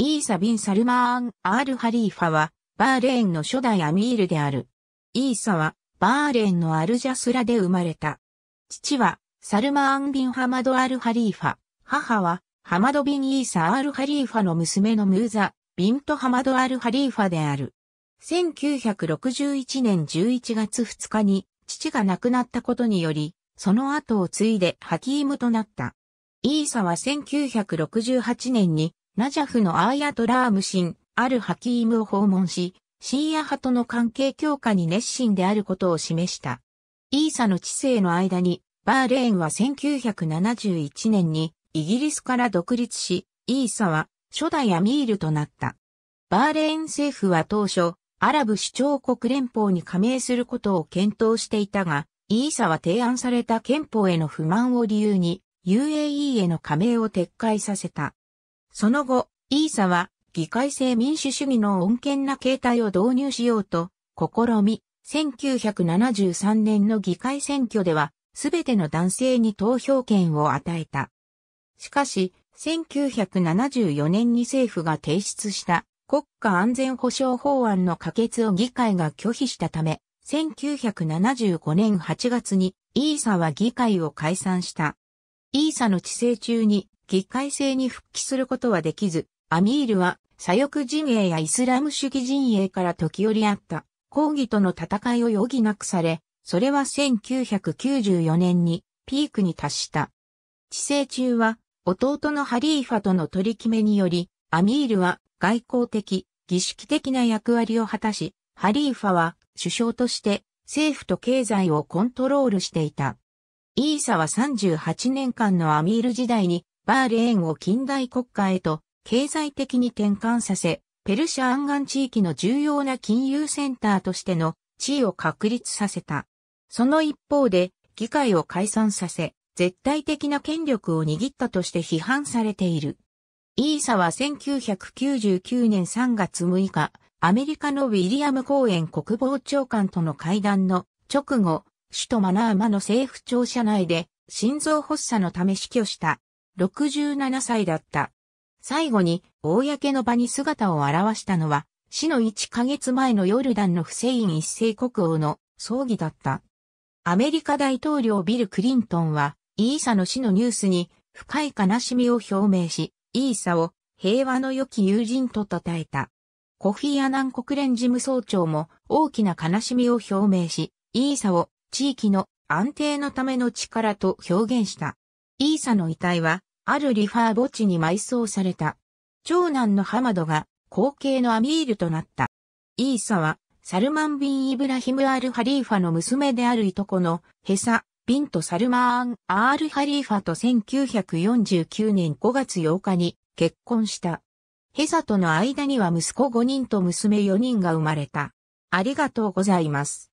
イーサ・ビン・サルマーン・アール・ハリーファは、バーレーンの初代アミールである。イーサは、バーレーンのアルジャスラで生まれた。父は、サルマーン・ビン・ハマド・アル・ハリーファ。母は、ハマド・ビン・イーサ・アール・ハリーファの娘のムーザ、ビンとハマド・アル・ハリーファである。1961年11月2日に、父が亡くなったことにより、その後を継いでハキームとなった。イーサは1968年にナジャフのアーヤトラームシン、アル・ハキームを訪問し、シーア派との関係強化に熱心であることを示した。イーサの知性の間に、バーレーンは1971年にイギリスから独立し、イーサは初代アミールとなった。バーレーン政府は当初、アラブ首長国連邦に加盟することを検討していたが、イーサは提案された憲法への不満を理由に UAE への加盟を撤回させた。その後、イーサは議会制民主主義の穏健な形態を導入しようと試み、1973年の議会選挙では、すべての男性に投票権を与えた。しかし、1974年に政府が提出した国家安全保障法案の可決を議会が拒否したため、1975年8月にイーサは議会を解散した。イーサの治世中に議会制に復帰することはできず、アミールは左翼陣営やイスラム主義陣営から時折あった抗議との戦いを余儀なくされ、それは1994年にピークに達した。治世中は弟のハリーファとの取り決めにより、アミールは外交的、儀式的な役割を果たし、ハリーファは首相として政府と経済をコントロールしていた。イーサは38年間のアミール時代にバーレーンを近代国家へと経済的に転換させ、ペルシャ湾岸地域の重要な金融センターとしての地位を確立させた。その一方で、議会を解散させ、絶対的な権力を握ったとして批判されている。イーサは1999年3月6日、アメリカのウィリアム・コーエン国防長官との会談の直後、首都マナーマの政府庁舎内で心臓発作のため死去した。67歳だった。最後に、公の場に姿を現したのは、死の1ヶ月前のヨルダンのフセイン一世国王の葬儀だった。アメリカ大統領ビル・クリントンは、イーサの死のニュースに深い悲しみを表明し、イーサを平和の良き友人と称えた。コフィアナン国連事務総長も大きな悲しみを表明し、イーサを地域の安定のための力と表現した。イーサの遺体はあるリファー墓地に埋葬された。長男のハマドが後継のアミールとなった。イーサは、サルマン・ビン・イブラヒム・アル・ハリーファの娘であるいとこの、ヘサ、ビンとサルマーン・アール・ハリーファと1949年5月8日に結婚した。ヘサとの間には息子5人と娘4人が生まれた。ありがとうございます。